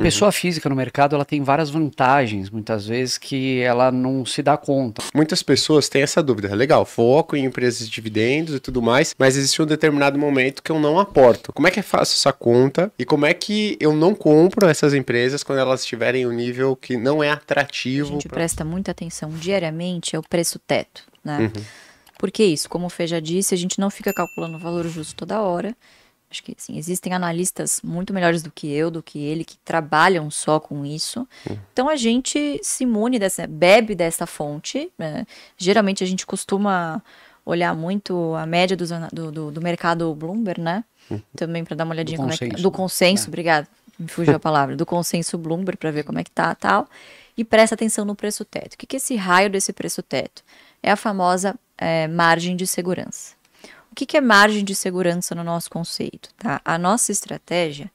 A uhum. pessoa uhum. física no mercado ela tem várias vantagens, muitas vezes, que ela não se dá conta. Muitas pessoas têm essa dúvida. É legal, foco em empresas de dividendos e tudo mais, mas existe um determinado momento que eu não aporto. Como é que eu faço essa conta e como é que eu não compro essas empresas quando elas estiverem em um nível que não é atrativo? A gente pra... presta muita atenção diariamente ao preço teto, né? Uhum. Porque isso, como o Fê já disse, a gente não fica calculando o valor justo toda hora. Acho que sim. existem analistas muito melhores do que eu, do que ele, que trabalham só com isso. Uhum. Então a gente se imune dessa, bebe dessa fonte. Né? Geralmente a gente costuma olhar muito a média do, do, do mercado Bloomberg, né? Uhum. Também para dar uma olhadinha do como consenso. é que, do consenso, é. obrigado. Me fugiu a palavra, do consenso Bloomberg para ver como é que tá tal. E presta atenção no preço teto. O que, que é esse raio desse preço teto? É a famosa é, margem de segurança. O que, que é margem de segurança no nosso conceito? Tá? A nossa estratégia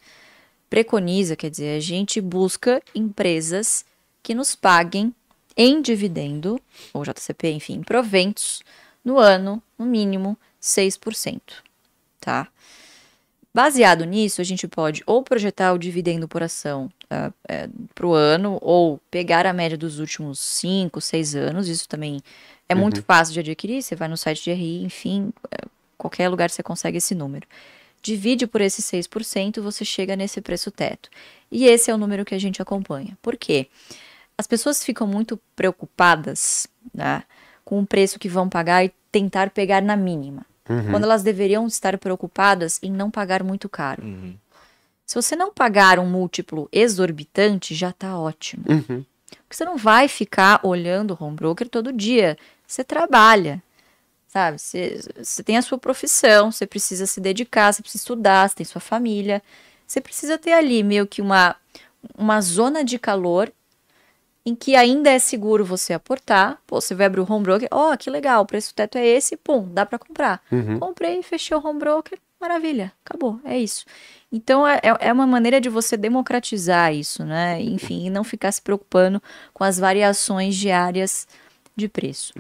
preconiza, quer dizer, a gente busca empresas que nos paguem em dividendo, ou JCP, enfim, proventos, no ano, no mínimo, 6%. Tá? Baseado nisso, a gente pode ou projetar o dividendo por ação uh, ah, é, para o ano, ou pegar a média dos últimos 5, 6 anos. Isso também é uhum. muito fácil de adquirir. Você vai no site de RI, enfim, qualquer lugar você consegue esse número. Divide por esse 6%, você chega nesse preço teto. E esse é o número que a gente acompanha. Por quê? As pessoas ficam muito preocupadas né, com o preço que vão pagar e tentar pegar na mínima. Uhum. Quando elas deveriam estar preocupadas em não pagar muito caro. Uhum. Se você não pagar um múltiplo exorbitante, já está ótimo. Uhum. Porque você não vai ficar olhando o home broker todo dia. Você trabalha sabe? Você, você tem a sua profissão, você precisa se dedicar, você precisa estudar, você tem sua família. Você precisa ter ali meio que uma, uma zona de calor em que ainda é seguro você aportar. Pô, você vai abrir o home broker, ó, oh, que legal, o preço do teto é esse, pum, dá para comprar. Uhum. Comprei, fechei o home broker, maravilha, acabou, é isso. Então é, é, é uma maneira de você democratizar isso, né? Enfim, e não ficar se preocupando com as variações diárias de preço.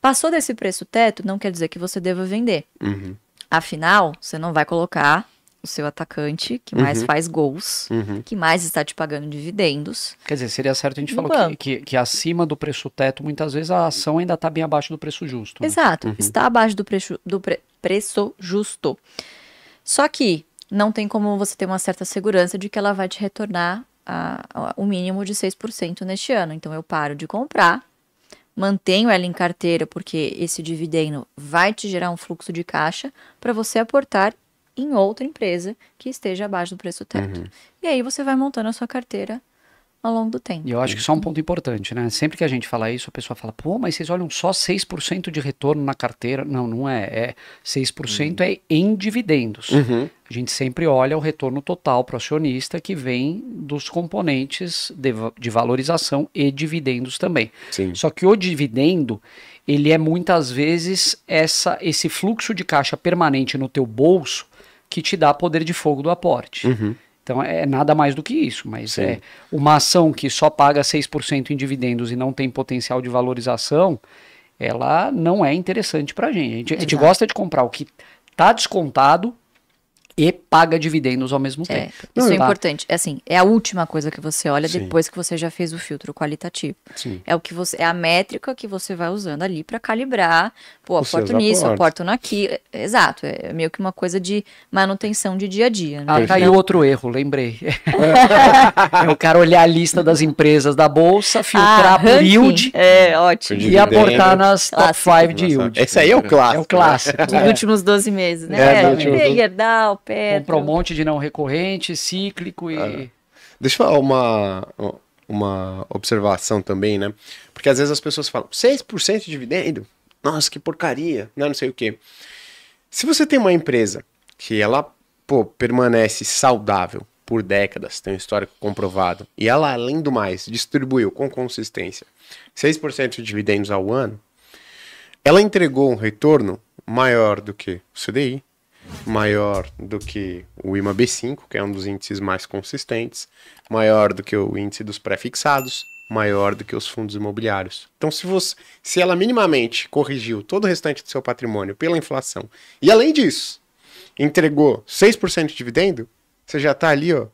Passou desse preço teto, não quer dizer que você deva vender. Uhum. Afinal, você não vai colocar o seu atacante, que mais uhum. faz gols, uhum. que mais está te pagando dividendos. Quer dizer, seria certo a gente falar que, que, que, acima do preço teto, muitas vezes a ação ainda está bem abaixo do preço justo. Né? Exato, uhum. está abaixo do, preço, do pre, preço justo. Só que não tem como você ter uma certa segurança de que ela vai te retornar o um mínimo de 6% neste ano. Então eu paro de comprar mantenho ela em carteira porque esse dividendo vai te gerar um fluxo de caixa para você aportar em outra empresa que esteja abaixo do preço teto. Uhum. E aí você vai montando a sua carteira ao longo do tempo. E eu acho que só é um ponto importante, né? Sempre que a gente fala isso, a pessoa fala, pô, mas vocês olham só 6% de retorno na carteira. Não, não é. é 6% uhum. é em dividendos. Uhum. A gente sempre olha o retorno total para o acionista que vem dos componentes de, de valorização e dividendos também. Sim. Só que o dividendo, ele é muitas vezes essa, esse fluxo de caixa permanente no teu bolso que te dá poder de fogo do aporte. Uhum. Então é nada mais do que isso, mas Sim. é uma ação que só paga 6% em dividendos e não tem potencial de valorização, ela não é interessante para a gente. A gente, a gente gosta de comprar o que está descontado e paga dividendos ao mesmo é, tempo. Isso é tá. importante. É assim, é a última coisa que você olha Sim. depois que você já fez o filtro qualitativo. Sim. É o que você é a métrica que você vai usando ali para calibrar, pô, aporto nisso, aporto naquilo. É, exato, é meio que uma coisa de manutenção de dia a dia, né? Ah, caiu outro erro, lembrei. Eu é o cara olhar a lista das empresas da bolsa, ah, filtrar ah, por yield é, ótimo. e aportar nas top 5 de yield. Esse aí é o clássico. É o né? clássico. Nos é. últimos 12 meses, né? É, é, é, Petro. um monte de não recorrente, cíclico e. É. Deixa eu falar uma, uma observação também, né? Porque às vezes as pessoas falam, 6% de dividendo? Nossa, que porcaria, não, né? não sei o quê. Se você tem uma empresa que ela pô, permanece saudável por décadas, tem um histórico comprovado, e ela, além do mais, distribuiu com consistência 6% de dividendos ao ano, ela entregou um retorno maior do que o CDI, maior do que o IMA B5, que é um dos índices mais consistentes, maior do que o índice dos prefixados, maior do que os fundos imobiliários. Então, se você, se ela minimamente corrigiu todo o restante do seu patrimônio pela inflação e além disso entregou 6% de dividendo, você já está ali, ó,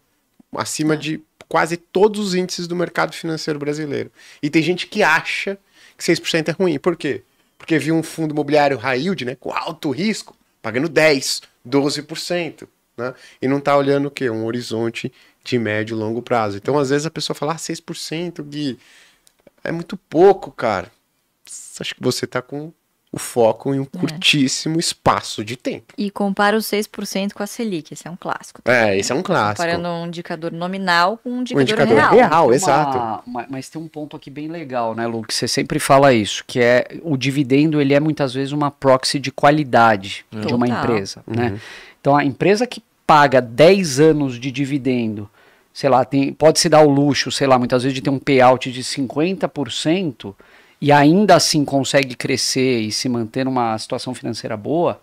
acima de quase todos os índices do mercado financeiro brasileiro. E tem gente que acha que 6% é ruim. Por quê? Porque viu um fundo imobiliário high yield, né, com alto risco, pagando 10, 12%, né? E não tá olhando o quê? Um horizonte de médio e longo prazo. Então, às vezes a pessoa fala, ah, 6%, Gui, é muito pouco, cara. Acho que você tá com o foco em um é. curtíssimo espaço de tempo. E compara os 6% com a Selic, esse é um clássico. Tá? É, né? esse é um clássico. Comparando um indicador nominal com um indicador, um indicador real. real exato. Uma, mas tem um ponto aqui bem legal, né, Lu, que você sempre fala isso, que é o dividendo, ele é muitas vezes uma proxy de qualidade uhum. de uma Total. empresa, né? Uhum. Então, a empresa que paga 10 anos de dividendo, sei lá, tem, pode se dar o luxo, sei lá, muitas vezes de ter um payout de 50%, e ainda assim consegue crescer e se manter numa situação financeira boa,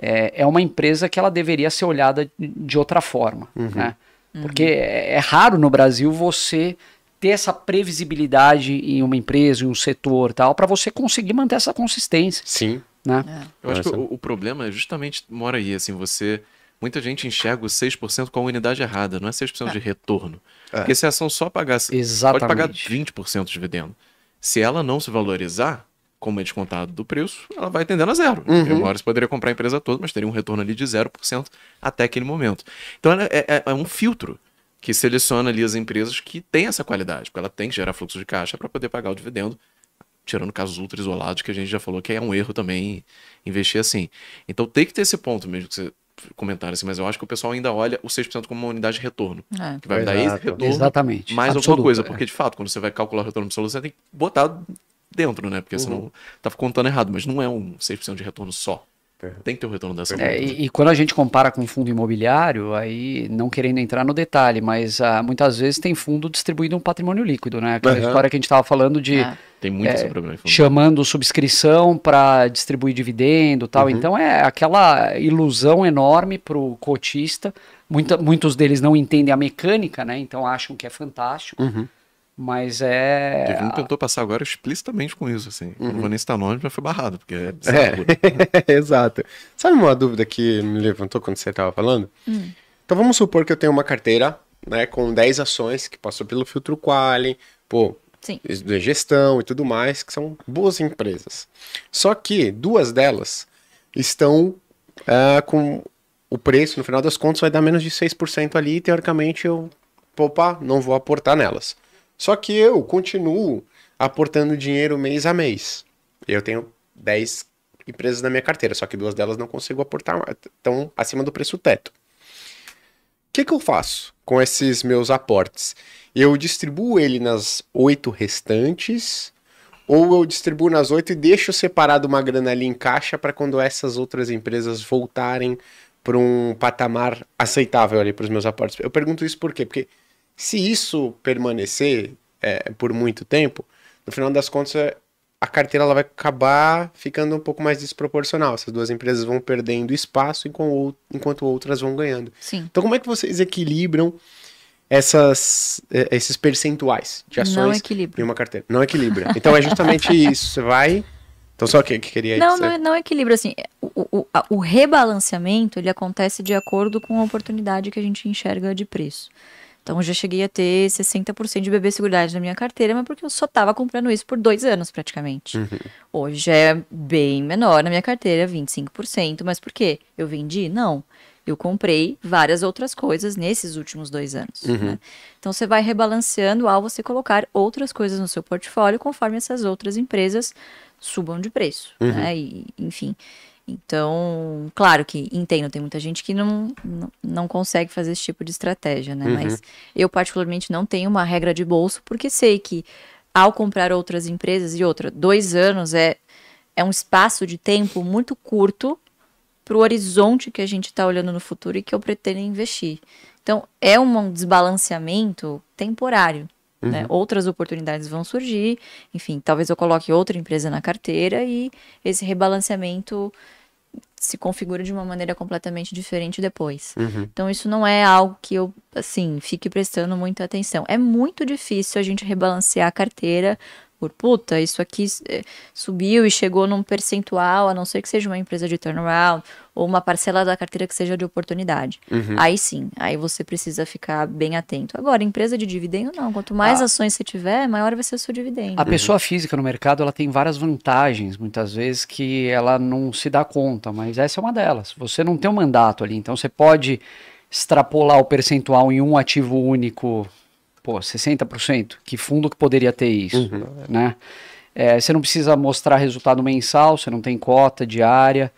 é, é uma empresa que ela deveria ser olhada de outra forma. Uhum. Né? Uhum. Porque uhum. é, é raro no Brasil você ter essa previsibilidade em uma empresa, em um setor tal, para você conseguir manter essa consistência. Sim. Né? É. Eu acho que o, o, problema é justamente mora aí, assim, você. Muita gente enxerga o 6% com a unidade errada, não é 6% é. de retorno. É. Porque se a ação só pagasse, Exatamente. pode pagar 20% de dividendo. Se ela não se valorizar, como é descontado do preço, ela vai tendendo a zero. Uhum. Uma hora você poderia comprar a empresa toda, mas teria um retorno ali de 0% até aquele momento. Então é, é, é um filtro que seleciona ali as empresas que têm essa qualidade, porque ela tem que gerar fluxo de caixa para poder pagar o dividendo, tirando casos ultra isolados, que a gente já falou que é um erro também investir assim. Então tem que ter esse ponto mesmo que você comentário assim, mas eu acho que o pessoal ainda olha o 6% como uma unidade de retorno. É. Que vai Exato. dar esse retorno Exatamente. mais Absoluto, alguma coisa. É. Porque, de fato, quando você vai calcular o retorno absoluto, você tem que botar dentro, né? Porque uhum. senão tá contando errado. Mas não é um 6% de retorno só. É. Tem que ter o um retorno dessa é, e, e, quando a gente compara com fundo imobiliário, aí não querendo entrar no detalhe, mas ah, muitas vezes tem fundo distribuindo um patrimônio líquido, né? Aquela uhum. história que a gente estava falando de. É. Tem muito é, esse problema. Chamando subscrição para distribuir dividendo tal. Uhum. Então é aquela ilusão enorme para o cotista. Muita, muitos deles não entendem a mecânica, né? Então acham que é fantástico. Uhum. Mas é. Teve tentou passar agora explicitamente com isso, assim. Uhum. Não vou uhum. nem citar nome, mas foi barrado, porque é É. Exato. Sabe uma dúvida que me levantou quando você estava falando? Uhum. Então vamos supor que eu tenho uma carteira, né, com 10 ações que passou pelo filtro Qualy. Pô, Sim. de gestão e tudo mais, que são boas empresas. Só que duas delas estão uh, com o preço, no final das contas, vai dar menos de 6% ali, e teoricamente eu, opa, não vou aportar nelas. Só que eu continuo aportando dinheiro mês a mês. Eu tenho 10 empresas na minha carteira, só que duas delas não consigo aportar, estão acima do preço teto. O que, que eu faço com esses meus aportes? Eu distribuo ele nas oito restantes, ou eu distribuo nas oito e deixo separado uma grana ali em caixa para quando essas outras empresas voltarem para um patamar aceitável ali para os meus aportes. Eu pergunto isso por quê? Porque se isso permanecer é, por muito tempo, no final das contas é, a carteira ela vai acabar ficando um pouco mais desproporcional. Essas duas empresas vão perdendo espaço enquanto outras vão ganhando. Sim. Então como é que vocês equilibram essas, eh, esses percentuais de ações não em uma carteira. Não equilibra. Então é justamente isso. Você vai. Então só o que, que queria não, dizer. Não, não equilibra. Assim, o, o, o rebalanceamento ele acontece de acordo com a oportunidade que a gente enxerga de preço. Então, eu já cheguei a ter 60% de bebê seguridade na minha carteira, mas porque eu só estava comprando isso por dois anos, praticamente. Uhum. Hoje é bem menor na minha carteira, 25%. Mas por quê? Eu vendi? Não. Eu comprei várias outras coisas nesses últimos dois anos. Uhum. Né? Então você vai rebalanceando ao você colocar outras coisas no seu portfólio conforme essas outras empresas subam de preço, uhum. né? E, enfim. Então, claro que entendo, tem muita gente que não, não, não consegue fazer esse tipo de estratégia, né? Uhum. Mas eu, particularmente, não tenho uma regra de bolso, porque sei que ao comprar outras empresas e outra, dois anos é, é um espaço de tempo muito curto para o horizonte que a gente está olhando no futuro e que eu pretendo investir. Então, é um desbalanceamento temporário. Né? Uhum. Né? Outras oportunidades vão surgir, enfim, talvez eu coloque outra empresa na carteira e esse rebalanceamento se configura de uma maneira completamente diferente depois. Uhum. Então, isso não é algo que eu, assim, fique prestando muita atenção. É muito difícil a gente rebalancear a carteira por puta, isso aqui eh, subiu e chegou num percentual, a não ser que seja uma empresa de turnaround ou uma parcela da carteira que seja de oportunidade. Uhum. Aí sim, aí você precisa ficar bem atento. Agora, empresa de dividendo não, quanto mais ah. ações você tiver, maior vai ser o seu dividendo. A uhum. pessoa física no mercado, ela tem várias vantagens, muitas vezes que ela não se dá conta, mas essa é uma delas. Você não tem um mandato ali, então você pode extrapolar o percentual em um ativo único pô, 60%, que fundo que poderia ter isso, uhum. né? É, você não precisa mostrar resultado mensal, você não tem cota diária,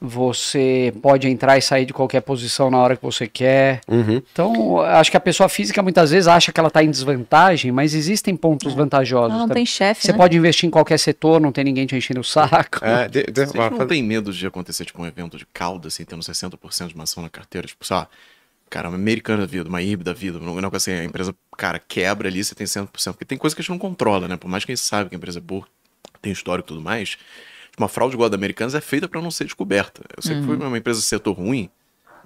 você pode entrar e sair de qualquer posição na hora que você quer. Uhum. Então, acho que a pessoa física muitas vezes acha que ela está em desvantagem, mas existem pontos é. vantajosos. Ela não tem chefe. Você né? pode investir em qualquer setor, não tem ninguém te enchendo o saco. É, de, de, não tem medo de acontecer tipo, um evento de cauda, assim, tendo 60% de maçã na carteira, tipo, sabe? cara, uma americana da vida, uma híbrida da vida, um negócio assim, a empresa, cara, quebra ali, você tem 100%, porque tem coisa que a gente não controla, né? Por mais que a gente saiba que a empresa é boa, tem histórico e tudo mais, uma fraude igual a da Americanas é feita para não ser descoberta. Eu sei uhum. que foi uhum. uma empresa setor ruim,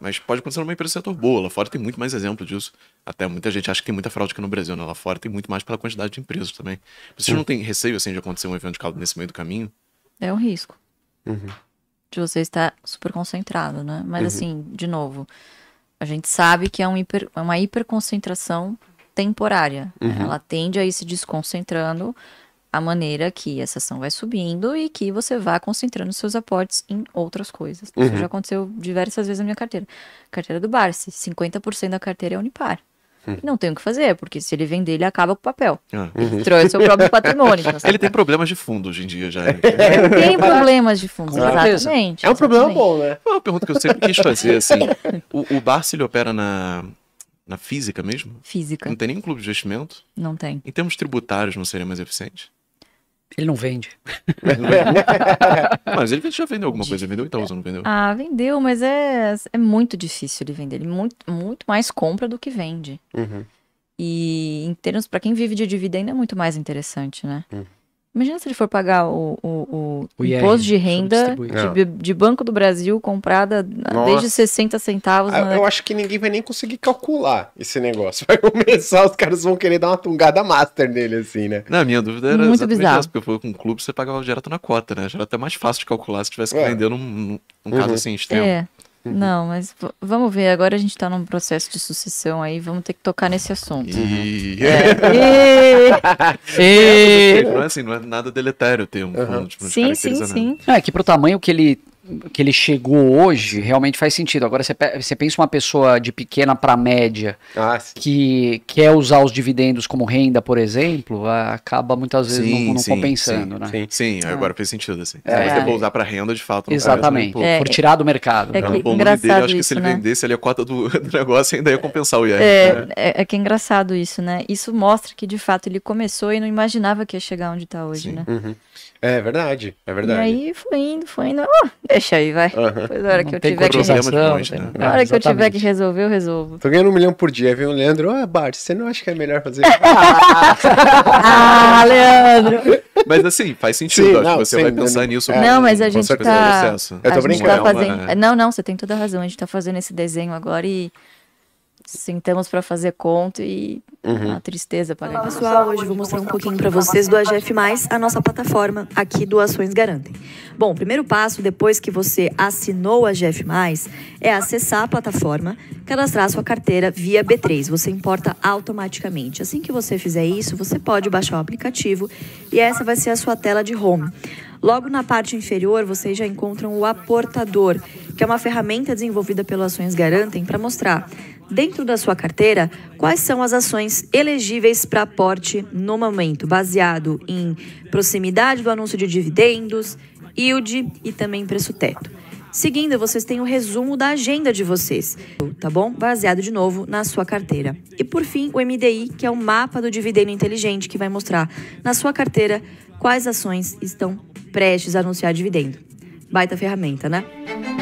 mas pode acontecer numa empresa setor boa. Lá fora tem muito mais exemplo disso. Até muita gente acha que tem muita fraude aqui no Brasil, né? Lá fora tem muito mais pela quantidade de empresas também. Vocês uhum. não têm receio, assim, de acontecer um evento de caldo nesse meio do caminho? É um risco. Uhum. De você estar super concentrado, né? Mas, uhum. assim, de novo, a gente sabe que é, um hiper, é uma hiperconcentração temporária. Uhum. Ela tende a ir se desconcentrando a maneira que essa ação vai subindo e que você vai concentrando seus aportes em outras coisas. Uhum. Isso já aconteceu diversas vezes na minha carteira. Carteira do Barsi, 50% da carteira é Unipar. Hum. Não tem o que fazer, porque se ele vender, ele acaba com o papel. Ah. uhum. uhum. trouxe seu próprio patrimônio. Então, ele tá tem problemas de fundo hoje em dia já. Né? tem problemas de fundo, exatamente. É um exatamente. problema bom, né? É uma pergunta que eu sempre quis fazer, assim. O, o Barsi, ele opera na, na física mesmo? Física. Não tem nenhum clube de investimento? Não tem. Em termos tributários, não seria mais eficiente? Ele não vende. mas ele já vendeu alguma coisa, ele vendeu Itaúsa, não vendeu? Ah, vendeu, mas é, é muito difícil ele vender. Ele muito, muito mais compra do que vende. Uhum. E em termos, para quem vive de dividendo, é muito mais interessante, né? Uhum. Imagina se ele for pagar o, o, o, o imposto de renda de, é. de, Banco do Brasil comprada Nossa. desde 60 centavos. Eu, ah, eu acho que ninguém vai nem conseguir calcular esse negócio. Vai começar, os caras vão querer dar uma tungada master nele, assim, né? Não, minha dúvida era Muito bizarro. Essa, porque com um clube, você pagava direto na cota, né? Já era até mais fácil de calcular se tivesse é. que é. vender num, num, num uhum. caso assim extremo. É. Uhum. Não, mas vamos ver. Agora a gente tá num processo de sucessão aí, vamos ter que tocar nesse assunto. E... É. e... e... Não, é assim, não é nada deletério ter um uhum. tipo, sim, sim, sim. É que pro tamanho que ele que ele chegou hoje realmente faz sentido. Agora, você, pensa uma pessoa de pequena para média ah, que quer usar os dividendos como renda, por exemplo, acaba muitas vezes sim, não, não sim, compensando, sim, né? Sim, sim ah. agora fez sentido, assim. É. Mas é. eu vou usar para renda, de fato. Exatamente, tá é, por tirar do mercado. É né? que, né? engraçado dele, acho é isso, que se ele né? vendesse ali a cota do, do, negócio, ainda ia compensar o IR. É, né? é. é que é engraçado isso, né? Isso mostra que, de fato, ele começou e não imaginava que ia chegar onde está hoje, né? Uhum. É verdade, é verdade. E aí foi indo, foi indo. Oh, uh, deixa aí, vai. Uhum. Depois, né? Né? hora que eu tiver que resolver. Né? hora que eu tiver que resolver, eu resolvo. Tô ganhando um milhão por dia. Vem o Leandro, ah, Bart, você não acha que é melhor fazer? ah, Leandro! Mas assim, faz sentido. Sim, acho não, que você sim, vai né? pensar não, nisso. É, não, mas a tá gente tá... Eu tô brincando. Tá fazendo... É. Não, não, você tem toda a razão. A gente tá fazendo esse desenho agora e sentamos para fazer conta e uhum. a tristeza para gente. pessoal, hoje vou mostrar um pouquinho para vocês do AGF+, a nossa plataforma aqui do Ações Garantem. Bom, o primeiro passo depois que você assinou o AGF+, é acessar a plataforma, cadastrar sua carteira via B3, você importa automaticamente. Assim que você fizer isso, você pode baixar o aplicativo e essa vai ser a sua tela de home. Logo na parte inferior, vocês já encontram o aportador, que é uma ferramenta desenvolvida pelo Ações Garantem para mostrar dentro da sua carteira quais são as ações elegíveis para aporte no momento, baseado em proximidade do anúncio de dividendos, yield e também preço teto. Seguindo, vocês têm o um resumo da agenda de vocês, tá bom? Baseado de novo na sua carteira. E por fim, o MDI, que é o mapa do dividendo inteligente, que vai mostrar na sua carteira quais ações estão prestes a anunciar dividendo. Baita ferramenta, né?